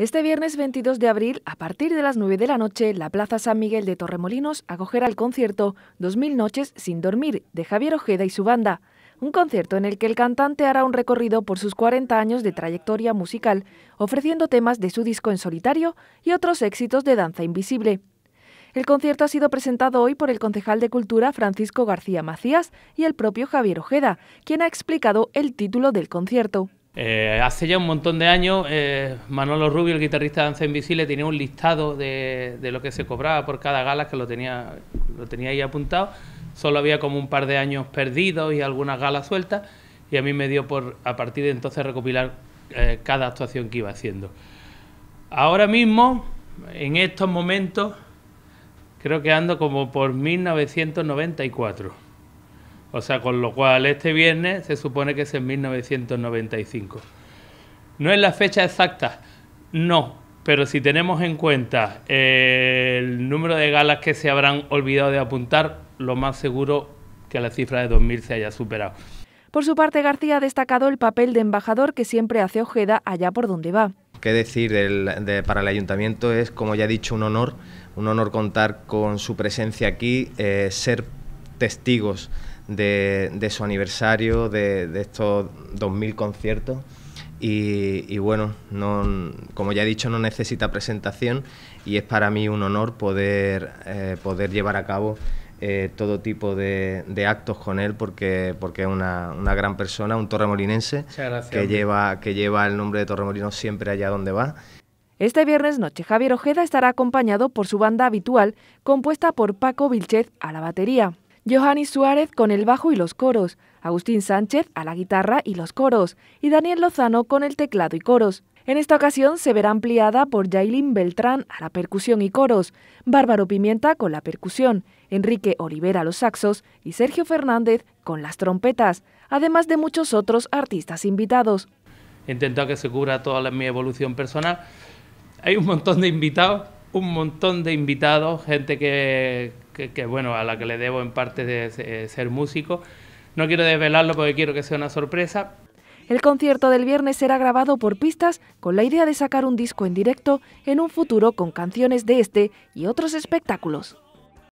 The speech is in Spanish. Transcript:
Este viernes 22 de abril, a partir de las 9 de la noche, la Plaza San Miguel de Torremolinos acogerá el concierto 2000 noches sin dormir de Javier Ojeda y su banda. Un concierto en el que el cantante hará un recorrido por sus 40 años de trayectoria musical, ofreciendo temas de su disco en solitario y otros éxitos de danza invisible. El concierto ha sido presentado hoy por el concejal de Cultura Francisco García Macías y el propio Javier Ojeda, quien ha explicado el título del concierto. Eh, hace ya un montón de años, eh, Manolo Rubio, el guitarrista de Danza Invisible, tenía un listado de, lo que se cobraba por cada gala, que lo tenía, tenía ahí apuntado. Solo había como un par de años perdidos y algunas galas sueltas, y a mí me dio por, a partir de entonces, recopilar eh, cada actuación que iba haciendo. Ahora mismo, en estos momentos, creo que ando como por 1994. O sea, con lo cual este viernes se supone que es en 1995. No es la fecha exacta, no, pero si tenemos en cuenta eh, el número de galas que se habrán olvidado de apuntar, lo más seguro que la cifra de 2000 se haya superado. Por su parte, García ha destacado el papel de embajador que siempre hace Ojeda allá por donde va. ¿Qué decir para el ayuntamiento? Es, como ya he dicho, un honor, un honor contar con su presencia aquí, eh, ser ser testigos de, su aniversario, de, estos 2.000 conciertos. Y, bueno, como ya he dicho, no necesita presentación y es para mí un honor poder, eh, poder llevar a cabo eh, todo tipo de, actos con él porque, porque es una, gran persona, un torremolinense que lleva, que lleva el nombre de Torremolinos siempre allá donde va. Este viernes noche Javier Ojeda estará acompañado por su banda habitual, compuesta por Paco Vilchez a la batería. Johanny Suárez con el bajo y los coros, Agustín Sánchez a la guitarra y los coros, y Daniel Lozano con el teclado y coros. En esta ocasión se verá ampliada por Jailin Beltrán a la percusión y coros, Bárbaro Pimienta con la percusión, Enrique Olivera los saxos y Sergio Fernández con las trompetas, además de muchos otros artistas invitados. Intento que se cubra toda mi evolución personal. Hay un montón de invitados, un montón de invitados, gente que, que, bueno, a la que le debo en parte de eh, ser músico. No quiero desvelarlo porque quiero que sea una sorpresa. El concierto del viernes será grabado por pistas con la idea de sacar un disco en directo en un futuro con canciones de este y otros espectáculos.